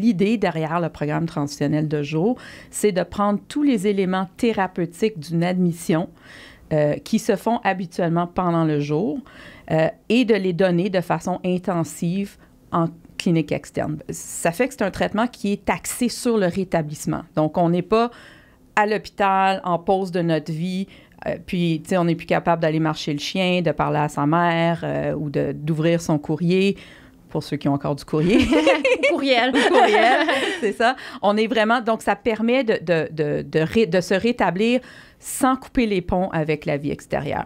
L'idée derrière le programme transitionnel de jour, c'est de prendre tous les éléments thérapeutiques d'une admission euh, qui se font habituellement pendant le jour euh, et de les donner de façon intensive en clinique externe. Ça fait que c'est un traitement qui est axé sur le rétablissement. Donc, on n'est pas à l'hôpital, en pause de notre vie, euh, puis, on n'est plus capable d'aller marcher le chien, de parler à sa mère ou d'ouvrir son courrier pour ceux qui ont encore du courrier. courriel. courriel, c'est ça. On est vraiment, donc ça permet de, de se rétablir sans couper les ponts avec la vie extérieure.